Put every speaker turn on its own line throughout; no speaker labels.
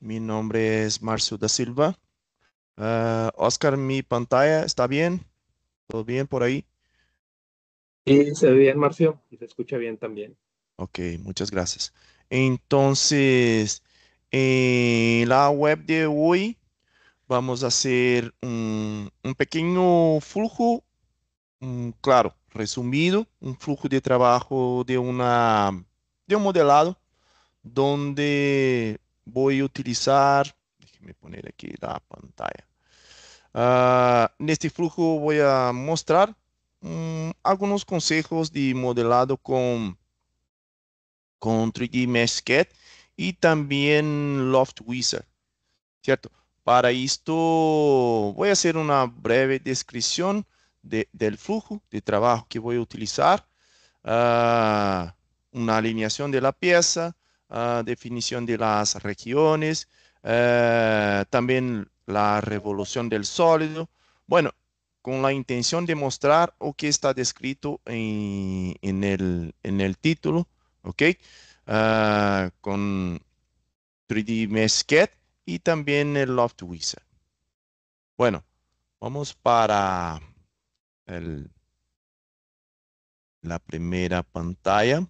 Mi nombre es Marcio da Silva. Ah, Oscar, mi pantalla está bien. ¿Todo bien por ahí? Sí, se ve bien, Marcio, se escucha bien también. Ok, muchas gracias. Entonces, en la web de hoy vamos a hacer un, pequeño flujo, claro, resumido, un flujo de trabajo de, una, de un modelado donde voy a utilizar, déjenme poner aquí la pantalla. Ah, en este flujo voy a mostrar mm, algunos consejos de modelado con, con 3D Mesh Cat y también Loft Wizard, ¿cierto? Para esto voy a hacer una breve descripción del flujo de trabajo que voy a utilizar, ah, una alineación de la pieza, Ah, definición de las regiones, eh, también la revolución del sólido. Bueno, con la intención de mostrar lo que está descrito en, en, el, en el, título, ¿ok? Ah, con 3D Mesquite y también el Loft Wizard. Bueno, vamos para el, la primera pantalla.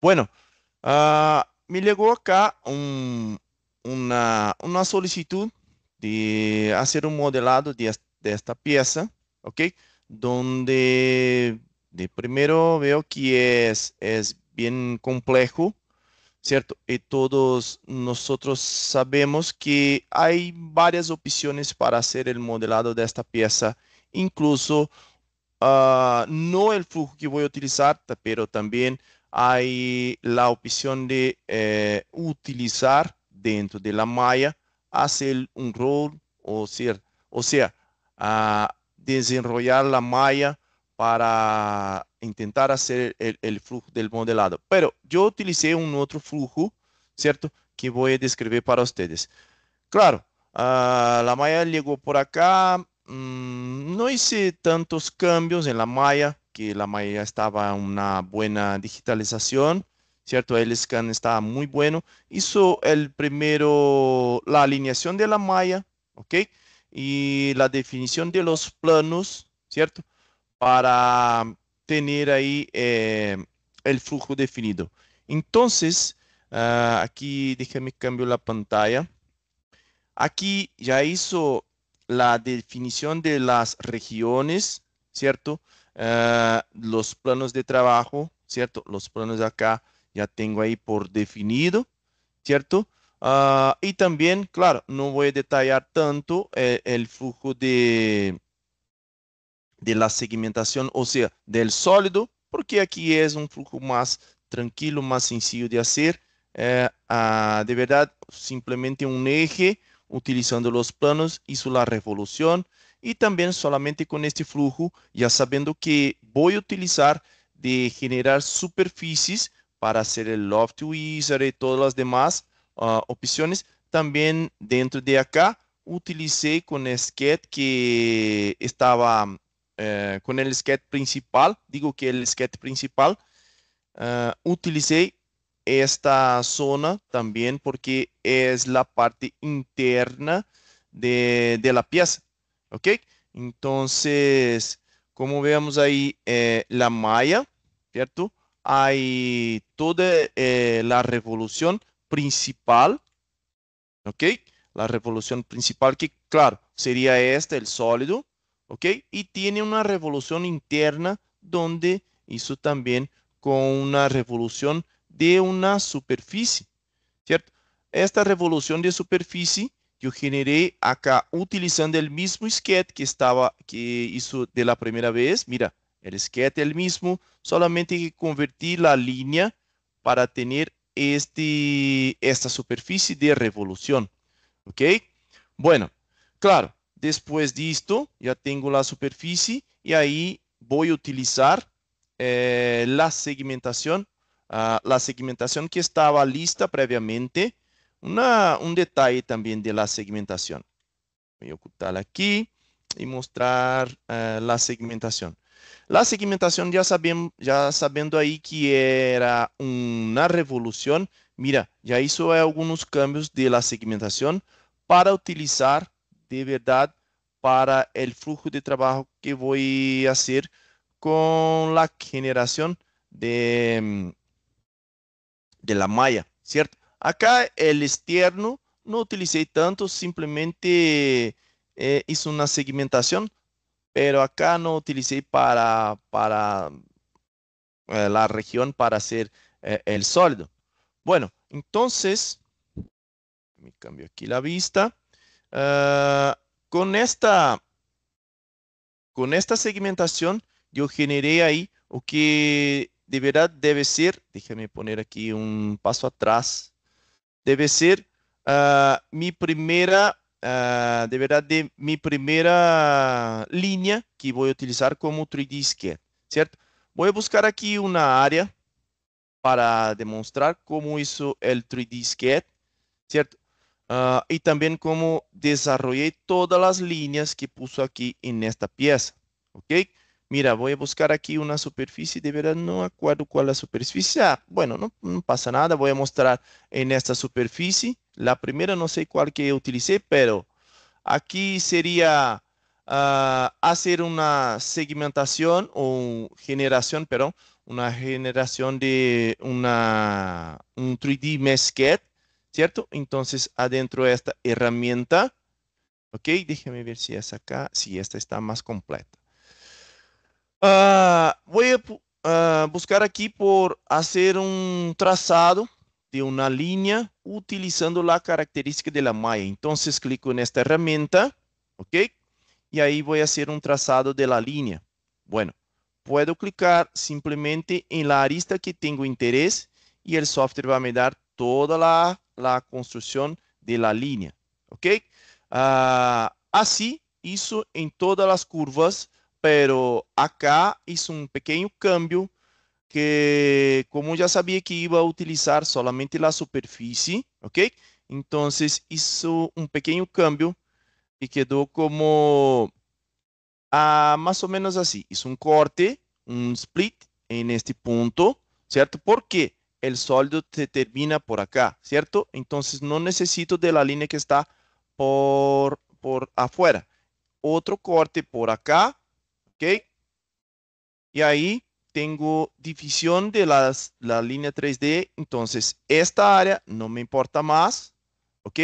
Bueno, Ah, me llegó acá una, una, solicitud de hacer un modelado de, esta pieza, ¿ok? Donde de primero veo que es, es bien complejo, ¿cierto? Y todos nosotros sabemos que hay varias opciones para hacer el modelado de esta pieza, incluso ah, no el flujo que voy a utilizar, pero también hay la opción de eh, utilizar dentro de la malla, hacer un roll o sea, o sea ah, desenrollar la malla para intentar hacer el, flujo del modelado. Pero yo utilicé un otro flujo, ¿cierto? Que voy a describir para ustedes. Claro, ah, la malla llegó por acá, mm, no hice tantos cambios en la malla, que la malla estaba una buena digitalización, ¿cierto? El scan estaba muy bueno. Hizo el primero la alineación de la malla, ¿ok? Y la definición de los planos, ¿cierto? Para tener ahí eh, el flujo definido. Entonces, ah, aquí déjame cambiar la pantalla. Aquí ya hizo la definición de las regiones, ¿cierto? Eh, los planos de trabajo, ¿cierto? Los planos de acá ya tengo ahí por definido, ¿cierto? Ah, y también, claro, no voy a detallar tanto eh, el, flujo de, de la segmentación, o sea, del sólido, porque aquí es un flujo más tranquilo, más sencillo de hacer. Eh, ah, de verdad, simplemente un eje utilizando los planos, hizo la revolución y también solamente con este flujo, ya sabiendo que voy a utilizar de generar superficies para hacer el loft wizard y todas las demás ah, opciones. También dentro de acá utilicé con el sketch que estaba eh, con el sketch principal, digo que el sketch principal, ah, utilicé esta zona también porque es la parte interna de, de la pieza. ¿Ok? Entonces, como vemos ahí eh, la malla, ¿cierto? Hay toda eh, la revolución principal, ¿ok? La revolución principal que, claro, sería esta, el sólido, ¿ok? Y tiene una revolución interna donde hizo también con una revolución de una superficie, ¿cierto? Esta revolución de superficie yo generé acá utilizando el mismo sketch que estaba, que hizo de la primera vez. Mira, el sketch es el mismo, solamente que convertir la línea para tener este esta superficie de revolución. ok? Bueno, claro, después de esto, ya tengo la superficie. Y ahí utilizar a utilizar eh, la segmentación, ah, la segmentación que estaba lista previamente un detalle también de la segmentación. Voy a ocultar aquí y mostrar eh, la segmentación. La segmentación ya, sabiendo ahí que era una revolución, mira, ya hizo algunos cambios de la segmentación para utilizar de verdad para el flujo de trabajo que voy a hacer con la generación de, mm, de la malla, ¿cierto? Acá el externo no utilicé tanto, simplemente eh, hice una segmentación, pero acá no utilicé para, para eh, la región para hacer eh, el sólido. Bueno, entonces, me cambio aquí la vista. con, esta, esta segmentación, yo generé ahí o que de verdad debe ser, déjame poner aquí un paso atrás debe ser ah, mi primera, ah, de verdad, mi primera línea que voy a utilizar como 3D Sketch, ¿cierto? Voy a buscar aquí una área para demostrar cómo hizo el 3D Sketch, ¿cierto? Ah, y también cómo desarrollé todas las líneas que puso aquí en esta pieza, ¿ok? Mira, voy a buscar aquí una superficie, de verdad no acuerdo cuál es la superficie. Ah, bueno, no, pasa nada, voy a mostrar en esta superficie. La primera no sé cuál que utilicé, pero aquí sería ah, hacer una segmentación o generación, perdón, una generación de una, un 3D Mesquet, ¿cierto? Entonces, adentro de esta herramienta, ok, déjame ver si es acá, si esta está más completa. Uh, ah, vou uh, ah, buscar aqui por fazer um traçado de uma linha utilizando a característica da malla. Então, clico nesta ferramenta, ok? E aí vou fazer um traçado la linha. Bueno, puedo clicar simplesmente em la arista que tenho interesse e o software vai me dar toda a, a construção la linha, ok? Uh, ah, assim, isso em todas as curvas pero acá hizo un pequeño cambio que como ya sabía que iba a utilizar solamente la superficie, ¿ok? Entonces hizo un pequeño cambio y quedó como ah, más o menos así. Hizo un corte, un split en este punto, ¿cierto? Porque el sólido se termina por acá, ¿cierto? Entonces no necesito de la línea que está por, por afuera. Otro corte por acá, ¿ok? Y ahí tengo división de la línea 3D, entonces esta área no me importa más, ¿ok?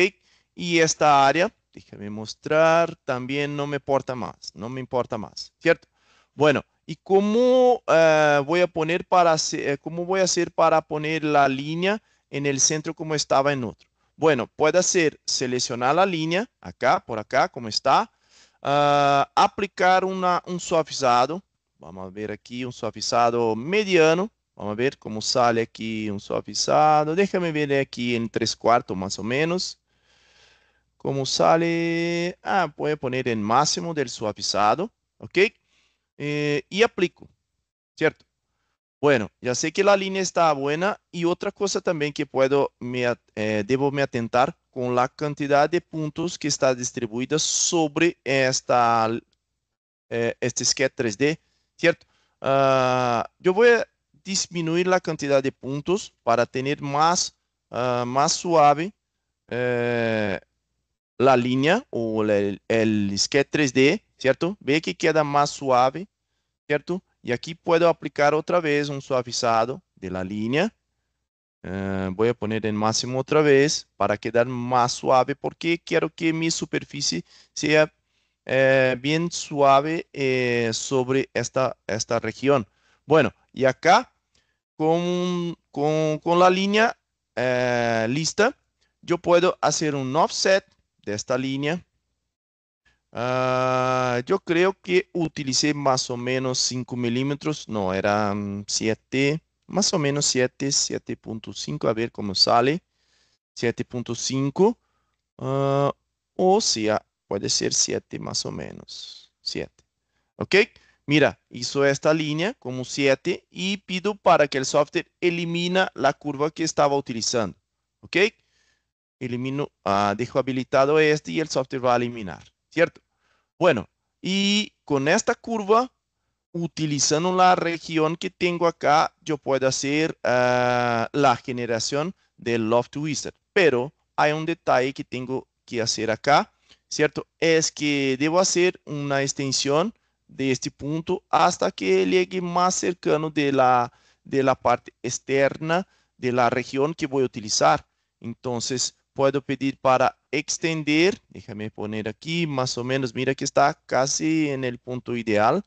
Y esta área, déjame mostrar, también no me importa más, no me importa más, ¿cierto? Bueno, ¿y cómo eh, voy a poner para, cómo voy a hacer para poner la línea en el centro como estaba en otro? Bueno, puede hacer seleccionar la línea, acá, por acá, como está, uh, aplicar uma, um suavizado. Vamos ver aqui um suavizado mediano. Vamos ver como sai aqui um suavizado. Déjame ver aqui em 3 quartos, mais ou menos. Como sai. Ah, pode pôr em máximo del suavizado. Ok? Eh, e aplico, certo? Bueno, já sei que a línea está boa e outra coisa também que puedo me, eh, debo me atentar con la cantidad de puntos que está distribuida sobre esta eh, este sketch 3D, cierto ah, yo voy a disminuir la cantidad de puntos para tener más ah, más suave eh, la línea o el esquema sketch 3D, cierto Ve que queda más suave, cierto y aquí puedo aplicar otra vez un suavizado de la línea eh, voy a poner en máximo otra vez para quedar más suave porque quiero que mi superficie sea eh, bien suave eh, sobre esta, esta región. Bueno, y acá con, la línea eh, lista, yo puedo hacer un offset de esta línea. Ah, yo creo que utilicé más o menos 5 milímetros, no, eran 7 más o menos 7, 7.5, a ver cómo sale. 7.5 ah, o sea, puede ser 7 más o menos, 7. ¿Ok? Mira, hizo esta línea como 7 y pido para que el software elimina la curva que estaba utilizando. ¿Ok? Elimino, ah, dejo habilitado este y el software va a eliminar, ¿cierto? Bueno, y con esta curva utilizando la región que tengo acá, yo puedo hacer ah, la generación del Loft Wizard. Pero hay un detalle que tengo que hacer acá, ¿cierto? Es que debo hacer una extensión de este punto hasta que llegue más cercano de de la parte externa de la región que voy a utilizar. Entonces, puedo pedir para extender, déjame poner aquí más o menos, mira que está casi en el punto ideal,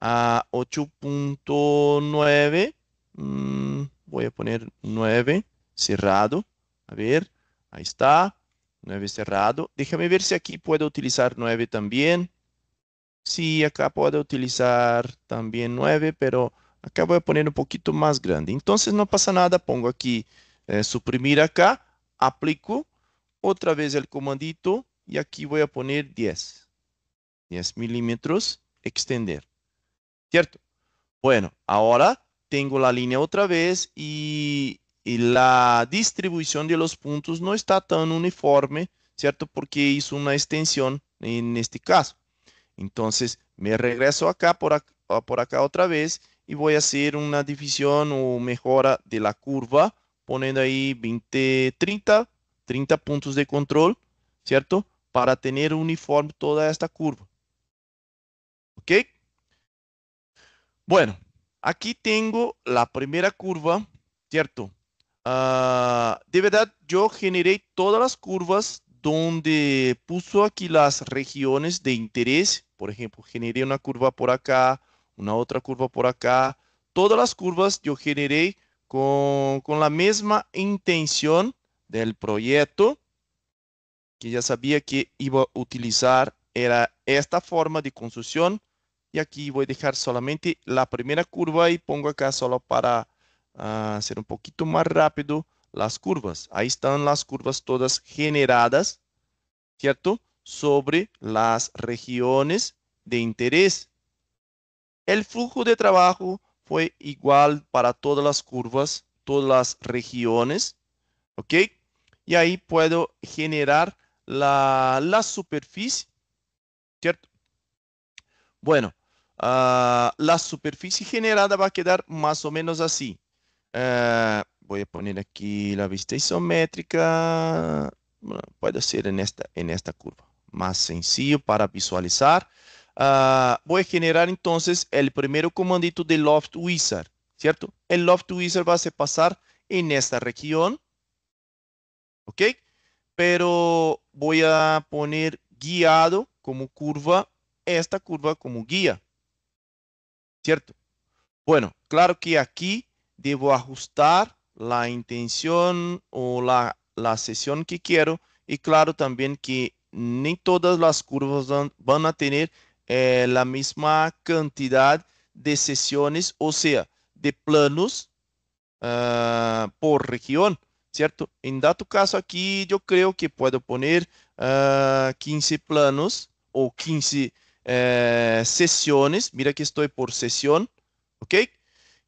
a 8.9. Mm, voy a poner 9 cerrado. A ver, ahí está. 9 cerrado. Déjame ver si aquí puedo utilizar 9 también. Sí, acá puedo utilizar también 9, pero acá voy a poner un poquito más grande. Entonces no pasa nada, pongo aquí eh, suprimir acá, aplico, otra vez el comandito y aquí voy a poner 10. 10 milímetros, extender. ¿cierto? Bueno, ahora tengo la línea otra vez y, la distribución de los puntos no está tan uniforme, ¿cierto? Porque hizo una extensión en este caso. Entonces, me regreso acá por, acá, ah, por acá otra vez y voy a hacer una división o mejora de la curva, poniendo ahí 20, 30, 30 puntos de control, ¿cierto? Para tener uniforme toda esta curva. ¿Ok? Bueno, aquí tengo la primera curva, ¿cierto? Ah, de verdad, yo generé todas las curvas donde puso aquí las regiones de interés. Por ejemplo, generé una curva por acá, una otra curva por acá. Todas las curvas yo generé con, con la misma intención del proyecto, que ya sabía que iba a utilizar era esta forma de construcción y aquí voy a dejar solamente la primera curva y pongo acá solo para hacer ah, un poquito más rápido las curvas. Ahí están las curvas todas generadas, ¿cierto? Sobre las regiones de interés. El flujo de trabajo fue igual para todas las curvas, todas las regiones, ¿ok? Y ahí puedo generar la, la superficie, ¿cierto? Bueno, Ah, la superficie generada va a quedar más o menos así. Eh, voy a poner aquí la vista isométrica. puede ser en esta, en esta curva. Más sencillo para visualizar. Ah, voy a generar entonces el primer comandito de Loft Wizard, ¿cierto? El Loft Wizard va a pasar en esta región. ¿Ok? Pero voy a poner guiado como curva, esta curva como guía. ¿cierto? Bueno, claro que aquí debo ajustar la intención o la, sesión que quiero y claro también que ni todas las curvas van a tener eh, la misma cantidad de sesiones, o sea, de planos eh, por región, ¿cierto? En dado caso aquí yo creo que puedo poner 15 eh, planos o 15 eh, sesiones. Mira que estoy por sesión, ¿ok?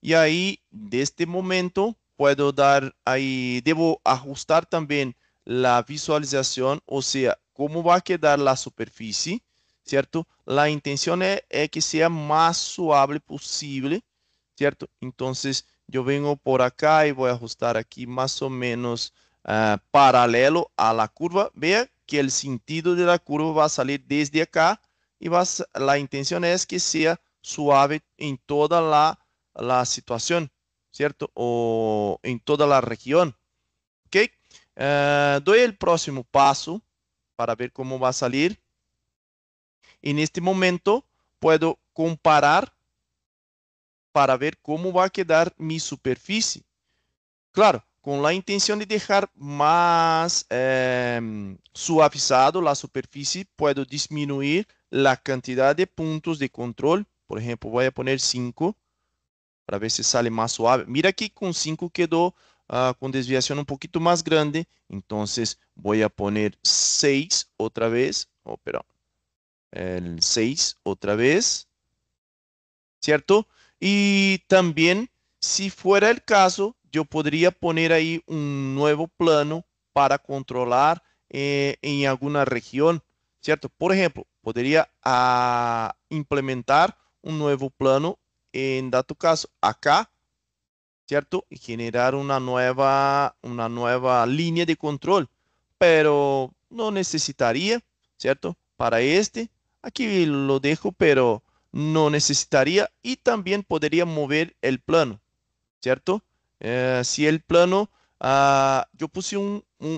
Y ahí, de este momento, puedo dar ahí, debo ajustar también la visualización, o sea, cómo va a quedar la superficie, ¿cierto? La intención es, que sea más suave posible, ¿cierto? Entonces, yo vengo por acá y voy a ajustar aquí más o menos eh, paralelo a la curva. Vea que el sentido de la curva va a salir desde acá y la intención es que sea suave en toda la, la situación, ¿cierto? O en toda la región. ¿Ok? Eh, doy el próximo paso para ver cómo va a salir. En este momento puedo comparar para ver cómo va a quedar mi superficie. Claro, con la intención de dejar más em, suavizado la superficie, puedo disminuir la cantidad de puntos de control. Por ejemplo, voy a poner 5 para ver si sale más suave. Mira que con 5 quedó ah, con desviación un poquito más grande. Entonces voy a poner 6 otra vez. Oh, perdón. El 6 otra vez. ¿Cierto? Y también, si fuera el caso, yo podría poner ahí un nuevo plano para controlar eh, en alguna región, ¿cierto? Por ejemplo, Podría ah, implementar un nuevo plano, en dato caso, acá, ¿cierto? Y generar una nueva línea de control. pero no necesitaría, ¿cierto? Para este, aquí lo dejo, pero no necesitaría. Y también podría mover el plano, ¿cierto? Eh, si el plano, ah, yo puse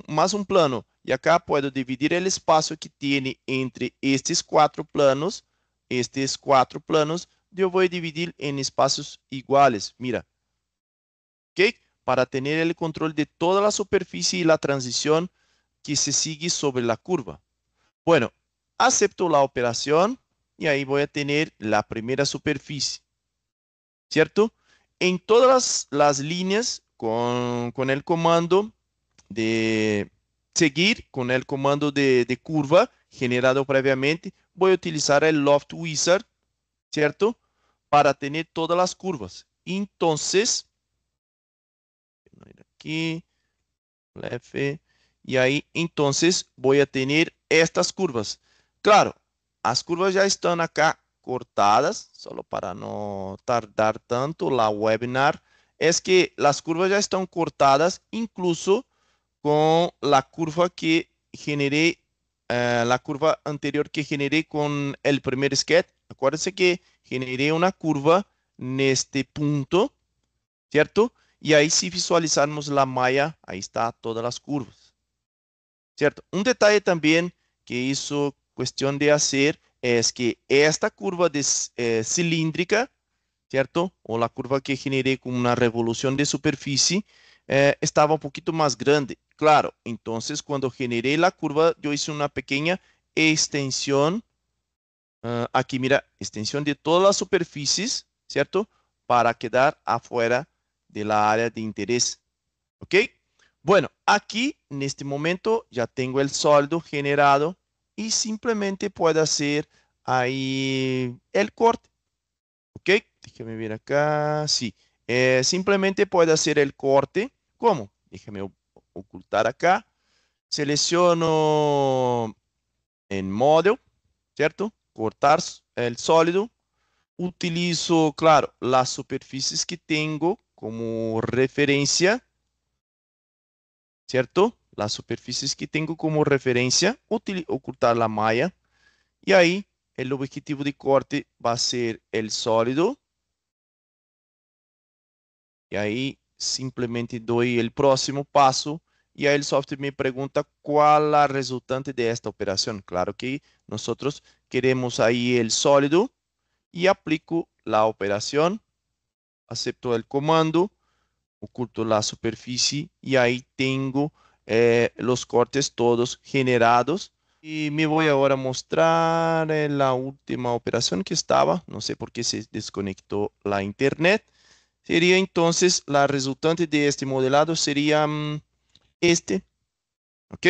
más un plano y e acá puedo dividir el espacio que tiene entre estos cuatro planos, Estos cuatro planos, yo voy a dividir en espacios iguales. Mira, ok? Para tener el control de toda la superficie y la transición que se sigue sobre la curva. Bueno, acepto la operación y ahí voy a tener la primera superficie, ¿cierto? En todas las, las líneas con, con el comando de seguir con el comando de, curva generado previamente, voy a utilizar el Loft Wizard, ¿cierto? Para tener todas las curvas. Entonces, aquí, F, y ahí entonces voy a tener estas curvas. Claro, las curvas ya están acá cortadas, solo para no tardar tanto la webinar, es que las curvas ya están cortadas, incluso con la curva que generé, eh, la curva anterior que generé con el primer sketch. Acuérdense que generé una curva en este punto, ¿cierto? Y ahí si visualizamos la malla, ahí está todas las curvas, ¿cierto? Un detalle también que hizo cuestión de hacer es que esta curva de, eh, cilíndrica, ¿cierto? O la curva que generé con una revolución de superficie, eh, estaba un poquito más grande. Claro, entonces cuando generé la curva, yo hice una pequeña extensión. Ah, aquí mira, extensión de todas las superficies, ¿cierto? Para quedar afuera de la área de interés. ¿Ok? Bueno, aquí en este momento ya tengo el sólido generado y simplemente puedo hacer ahí el corte. ¿Ok? Déjame ver acá. Sí. Eh, simplemente puedo hacer el corte. ¿Cómo? Déjame ocultar acá. Seleciono em Model, certo Cortar o sólido. Utilizo, claro, as superfícies que tenho como referência certo as superfícies que tenho como referência Util ocultar a malha. e aí o objetivo de corte vai ser o sólido. e aí simplemente doy el próximo paso y ahí el software me pregunta cuál es la resultante de esta operación. Claro que nosotros queremos ahí el sólido y aplico la operación, acepto el comando, oculto la superficie y ahí tengo eh, los cortes todos generados. Y me voy ahora a mostrar eh, la última operación que estaba. No sé por qué se desconectó la internet sería entonces la resultante de este modelado sería mm, este, ¿ok?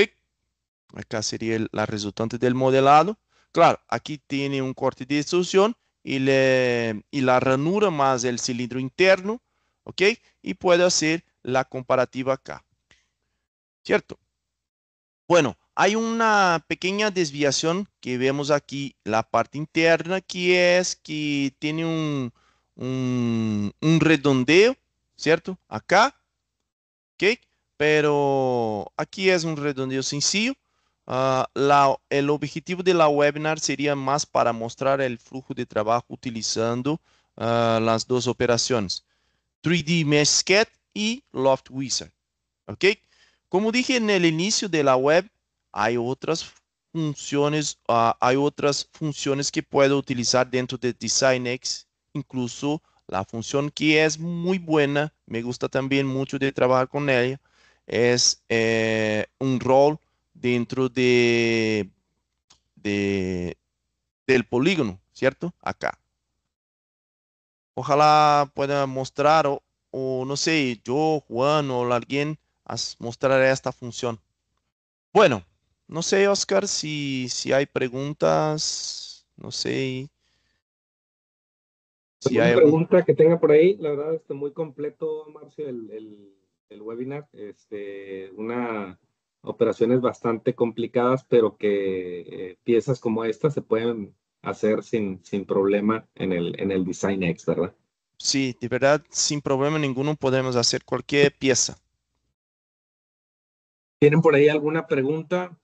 Acá sería la resultante del modelado. Claro, aquí tiene un corte de extrusión y, y la ranura más el cilindro interno, ¿ok? Y puedo hacer la comparativa acá, ¿cierto? Bueno, hay una pequeña desviación que vemos aquí, la parte interna, que es que tiene un, um un redondeo, certo? Acá, ¿ok? Pero aqui é um redondeo sencillo. Uh, la, el objetivo de la webinar seria mais para mostrar o flujo de trabalho utilizando uh, ah, duas operações, 3D Meshcat e Loft Wizard. ¿ok? Como dije no início da de la web, há outras funções, uh, hay otras ah, que posso utilizar dentro de DesignX incluso la función que es muy buena, me gusta también mucho de trabajar con ella, es eh, un rol dentro de, del polígono, ¿cierto? Acá. Ojalá pueda mostrar o, no sé, yo, Juan o alguien, mostrar esta función. Bueno, no sé, Oscar, si, si hay preguntas, no sé, si hay pregunta que tenga por ahí, la verdad, está muy completo, Marcio, el, webinar. Este, una operaciones bastante complicadas, pero que eh, piezas como esta se pueden hacer sin, problema en el, en el Design X, ¿verdad? Sí, de verdad, sin problema ninguno podemos hacer cualquier pieza. ¿Tienen por ahí alguna pregunta?